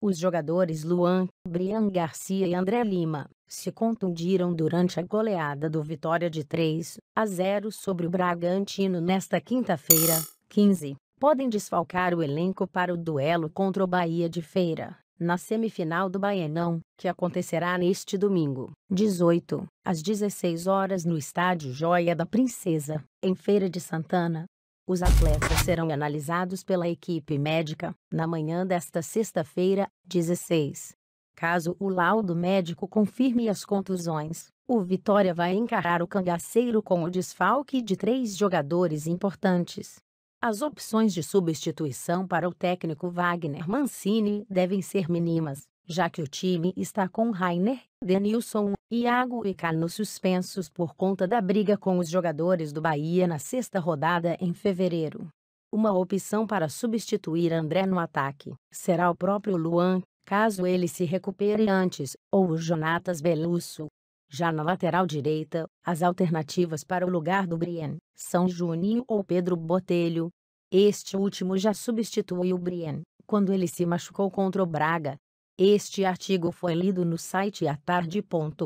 Os jogadores Luan, Brian Garcia e André Lima se contundiram durante a goleada do Vitória de 3 a 0 sobre o Bragantino nesta quinta-feira, 15. Podem desfalcar o elenco para o duelo contra o Bahia de Feira, na semifinal do Baianão, que acontecerá neste domingo, 18, às 16 horas no estádio Joia da Princesa, em Feira de Santana, os atletas serão analisados pela equipe médica na manhã desta sexta-feira, 16. Caso o laudo médico confirme as contusões, o Vitória vai encarar o cangaceiro com o desfalque de três jogadores importantes. As opções de substituição para o técnico Wagner Mancini devem ser mínimas já que o time está com Rainer, Denilson, Iago e Cano suspensos por conta da briga com os jogadores do Bahia na sexta rodada em fevereiro. Uma opção para substituir André no ataque será o próprio Luan, caso ele se recupere antes, ou o Jonatas Belusso. Já na lateral direita, as alternativas para o lugar do Brian são Juninho ou Pedro Botelho. Este último já substituiu o Brian quando ele se machucou contra o Braga, este artigo foi lido no site atarde.com.br.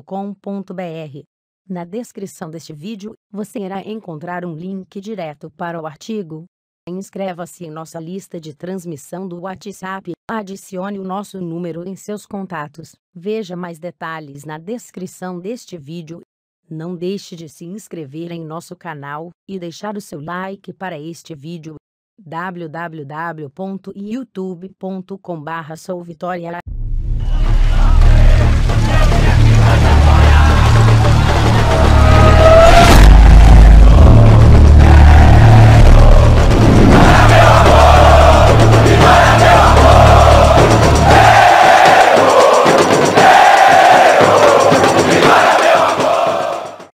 Na descrição deste vídeo, você irá encontrar um link direto para o artigo. Inscreva-se em nossa lista de transmissão do WhatsApp, adicione o nosso número em seus contatos, veja mais detalhes na descrição deste vídeo. Não deixe de se inscrever em nosso canal e deixar o seu like para este vídeo www.youtube.com/souvitoria